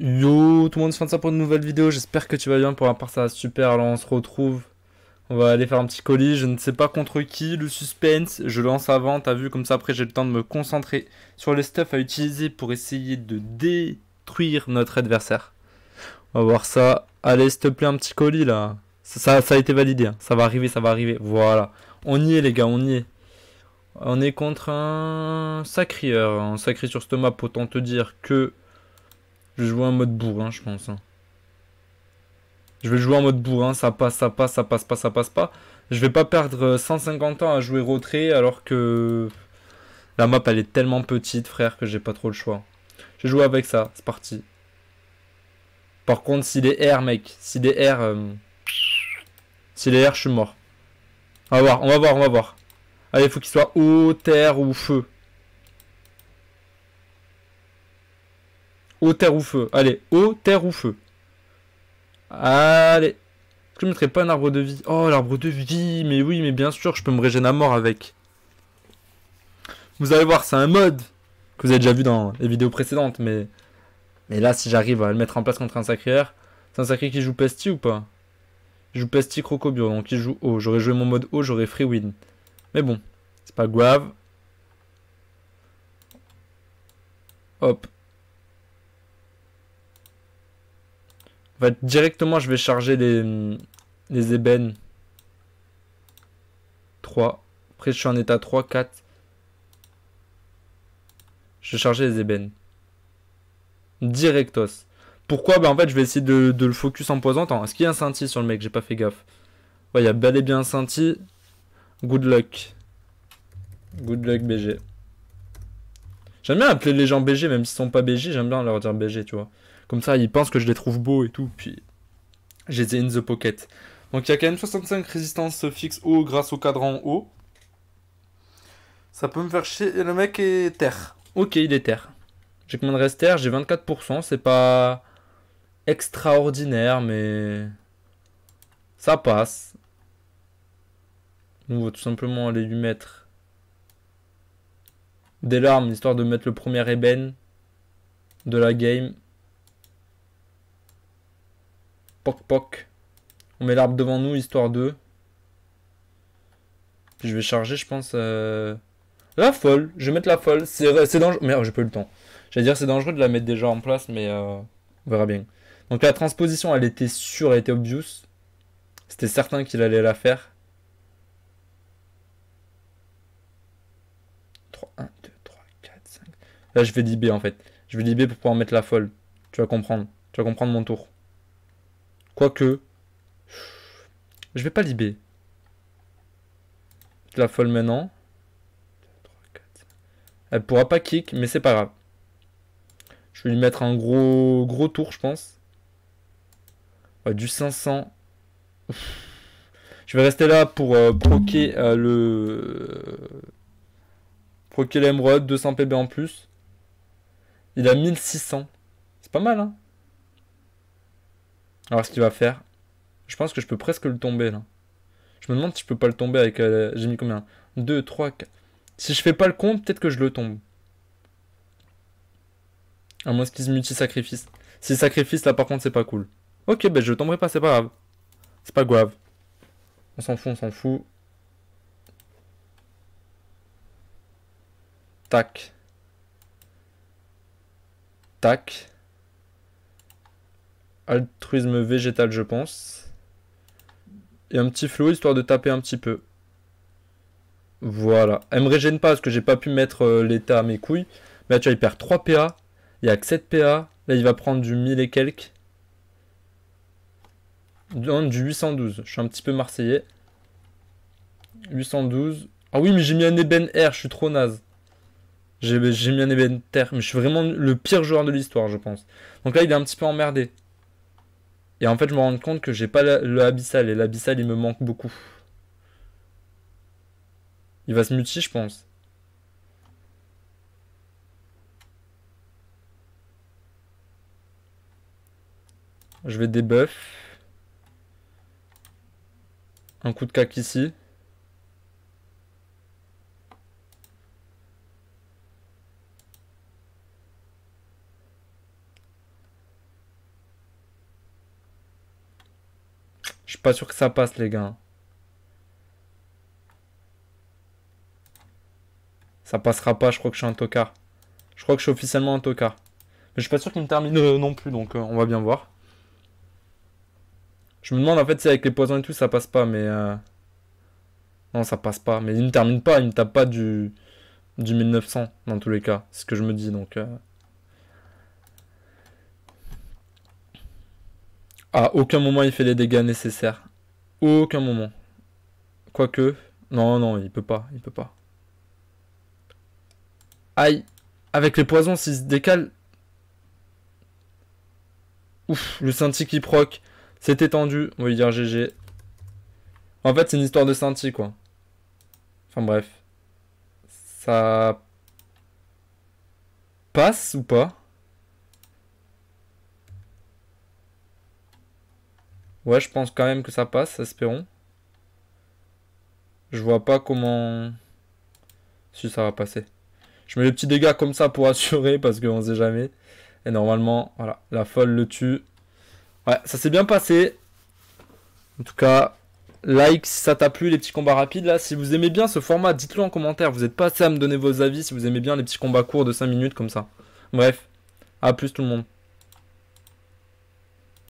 Yo, tout le monde, c'est ça pour une nouvelle vidéo. J'espère que tu vas bien. Pour ma part, ça super. Alors, on se retrouve. On va aller faire un petit colis. Je ne sais pas contre qui. Le suspense, je lance avant. T'as vu, comme ça, après, j'ai le temps de me concentrer sur les stuff à utiliser pour essayer de détruire notre adversaire. On va voir ça. Allez, s'il te plaît, un petit colis là. Ça, a été validé. Hein. Ça va arriver, ça va arriver. Voilà. On y est, les gars, on y est. On est contre un sacrieur. Hein. Un sacré sur ce map, autant te dire que. Je vais jouer en mode bourrin, je pense. Hein. Je vais jouer en mode bourrin, ça passe, ça passe, ça passe pas, ça passe pas. Je vais pas perdre 150 euh, ans à jouer retrait alors que la map elle est tellement petite frère que j'ai pas trop le choix. vais jouer avec ça, c'est parti. Par contre, si est R mec, si est R... S'il euh, Si les R, je suis mort. On va voir, on va voir, on va voir. Allez, faut qu'il soit eau, terre ou feu. Eau, terre ou feu. Allez, eau, terre ou feu. Allez. Est-ce que je ne mettrais pas un arbre de vie Oh, l'arbre de vie Mais oui, mais bien sûr, je peux me régénérer à mort avec. Vous allez voir, c'est un mode que vous avez déjà vu dans les vidéos précédentes, mais... Mais là, si j'arrive à le mettre en place contre un sacré air, c'est un sacré qui joue Pesti ou pas Il joue Pesti Crocobio, donc il joue haut. J'aurais joué mon mode haut, j'aurais free win. Mais bon, c'est pas grave. Hop, directement, je vais charger les, les ébènes. 3. Après, je suis en état 3, 4. Je vais charger les ébènes. Directos. Pourquoi ben, En fait, je vais essayer de, le focus en poison. est-ce qu'il y a un scinti sur le mec J'ai pas fait gaffe. Ouais, il y a bel et bien un scinti. Good luck. Good luck, BG. J'aime bien appeler les gens BG, même s'ils sont pas BG, j'aime bien leur dire BG, tu vois. Comme ça, ils pensent que je les trouve beaux et tout. Puis, j'ai des in the pocket. Donc, il y a quand même 65 résistances fixes haut grâce au cadran haut. Ça peut me faire chier. Le mec est terre. Ok, il est terre. J'ai combien de reste terre J'ai 24%. C'est pas extraordinaire, mais ça passe. on va tout simplement aller lui mettre des larmes, histoire de mettre le premier ébène de la game. Poc poc. On met l'arbre devant nous, histoire de. je vais charger, je pense. Euh, la folle. Je vais mettre la folle. C'est dangereux. Merde, j'ai pas eu le temps. J'allais dire c'est dangereux de la mettre déjà en place, mais euh, on verra bien. Donc la transposition, elle était sûre, elle était obvious. C'était certain qu'il allait la faire. 3, 1, 2, 3, 4, 5. Là, je vais B en fait. Je vais B pour pouvoir mettre la folle. Tu vas comprendre. Tu vas comprendre mon tour. Quoique. Je vais pas libé la folle maintenant. Elle pourra pas kick, mais c'est pas grave. Je vais lui mettre un gros gros tour, je pense. du 500. Je vais rester là pour euh, euh, le... Proquer l'émeraude, 200 PB en plus. Il a 1600. C'est pas mal, hein alors ce qu'il va faire, je pense que je peux presque le tomber là. Je me demande si je peux pas le tomber avec... Euh, j'ai mis combien 2, 3, 4... Si je fais pas le compte, peut-être que je le tombe. À moins qu'il se multi-sacrifice. Si sacrifice là par contre c'est pas cool. Ok ben je tomberai pas, c'est pas grave. C'est pas grave. On s'en fout, on s'en fout. Tac. Tac altruisme végétal, je pense. Et un petit flow, histoire de taper un petit peu. Voilà. Elle me régène pas parce que j'ai pas pu mettre euh, l'état à mes couilles. Mais tu vois, il perd 3 PA. Il y a que 7 PA. Là, il va prendre du 1000 et quelques. du 812. Je suis un petit peu marseillais. 812. Ah oui, mais j'ai mis un Eben R. Je suis trop naze. J'ai mis un Eben Terre. Mais je suis vraiment le pire joueur de l'histoire, je pense. Donc là, il est un petit peu emmerdé. Et en fait, je me rends compte que j'ai pas le abyssal. Et l'abyssal, il me manque beaucoup. Il va se multi je pense. Je vais débuff. Un coup de cac ici. Je suis pas sûr que ça passe, les gars. Ça passera pas, je crois que je suis un tocard. Je crois que je suis officiellement un tocard. Mais je suis pas sûr qu'il me termine euh, non plus, donc euh, on va bien voir. Je me demande en fait si avec les poisons et tout ça passe pas, mais... Euh, non, ça passe pas. Mais il me termine pas, il me tape pas du, du 1900 dans tous les cas. C'est ce que je me dis, donc... À aucun moment il fait les dégâts nécessaires. Aucun moment. Quoique. Non, non, il peut pas. Il peut pas. Aïe. Avec les poisons, s'il se décale. Ouf, le senti qui proc. C'est étendu. On va dire GG. En fait, c'est une histoire de Cinti, quoi. Enfin, bref. Ça. Passe ou pas Ouais, je pense quand même que ça passe, espérons. Je vois pas comment... Si ça va passer. Je mets le petit dégâts comme ça pour assurer, parce qu'on sait jamais. Et normalement, voilà, la folle le tue. Ouais, ça s'est bien passé. En tout cas, like si ça t'a plu les petits combats rapides là. Si vous aimez bien ce format, dites-le en commentaire. Vous êtes pas assez à me donner vos avis si vous aimez bien les petits combats courts de 5 minutes comme ça. Bref, à plus tout le monde.